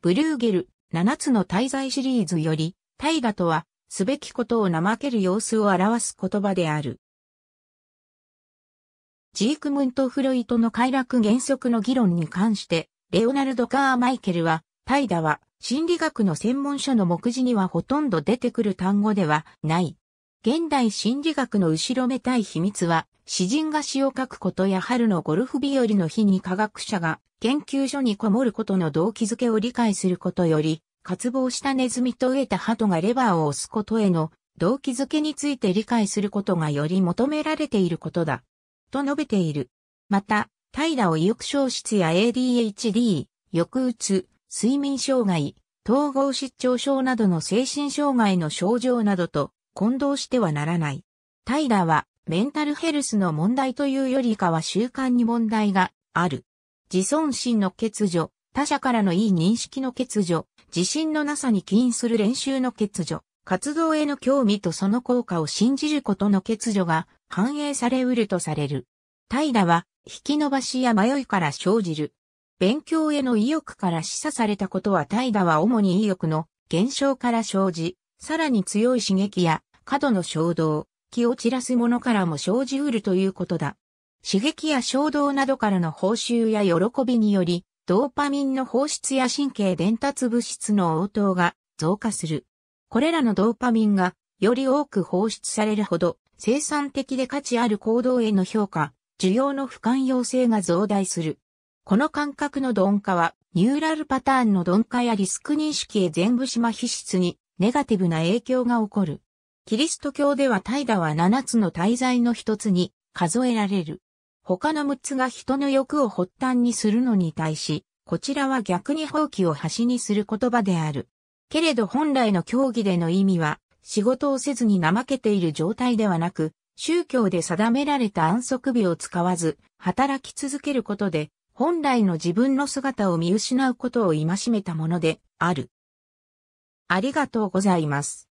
ブルーゲル、7つの滞在シリーズより、大河とは、すべきことを怠ける様子を表す言葉である。ジークムント・フロイトの快楽原則の議論に関して、レオナルド・カー・マイケルは、怠惰は、心理学の専門書の目次にはほとんど出てくる単語ではない。現代心理学の後ろめたい秘密は、詩人が詩を書くことや春のゴルフ日和の日に科学者が研究所にこもることの動機づけを理解することより、渇望したネズミとえた鳩がレバーを押すことへの動機づけについて理解することがより求められていることだ。と述べている。また、平を意欲消失や ADHD、抑うつ、睡眠障害、統合失調症などの精神障害の症状などと混同してはならない。タイラはメンタルヘルスの問題というよりかは習慣に問題がある。自尊心の欠如、他者からのいい認識の欠如、自信のなさに起因する練習の欠如、活動への興味とその効果を信じることの欠如が反映されうるとされる。怠惰は引き伸ばしや迷いから生じる。勉強への意欲から示唆されたことは怠惰は主に意欲の減少から生じ、さらに強い刺激や過度の衝動、気を散らすものからも生じうるということだ。刺激や衝動などからの報酬や喜びにより、ドーパミンの放出や神経伝達物質の応答が増加する。これらのドーパミンがより多く放出されるほど生産的で価値ある行動への評価、需要の不寛容性が増大する。この感覚の鈍化はニューラルパターンの鈍化やリスク認識へ全部島皮質にネガティブな影響が起こる。キリスト教では怠惰は七つの大罪の一つに数えられる。他の六つが人の欲を発端にするのに対し、こちらは逆に放棄を端にする言葉である。けれど本来の教義での意味は、仕事をせずに怠けている状態ではなく、宗教で定められた安息日を使わず、働き続けることで、本来の自分の姿を見失うことを戒めたものである。ありがとうございます。